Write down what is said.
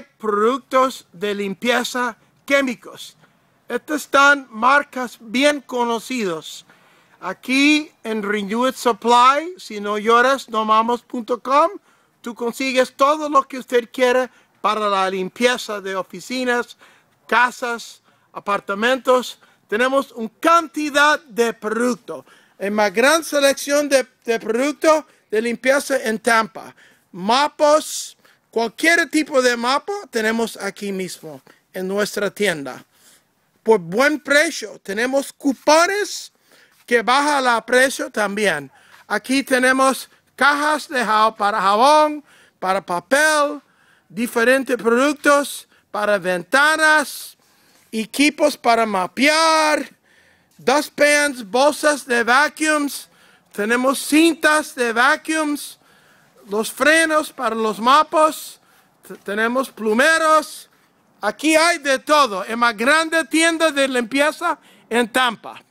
productos de limpieza químicos. Estas están marcas bien conocidas. Aquí en Renewed Supply, si no lloras, nomamos.com, tú consigues todo lo que usted quiere para la limpieza de oficinas, casas, apartamentos. Tenemos una cantidad de productos. En más gran selección de, de productos de limpieza en Tampa. Mapos, Cualquier tipo de mapa tenemos aquí mismo en nuestra tienda. Por buen precio tenemos cupones que baja la precio también. Aquí tenemos cajas de para jabón, para papel, diferentes productos para ventanas, equipos para mapear, dustpans, bolsas de vacuums, tenemos cintas de vacuums, los frenos, para los mapas, tenemos plumeros. Aquí hay de todo, en más grande tienda de limpieza en Tampa.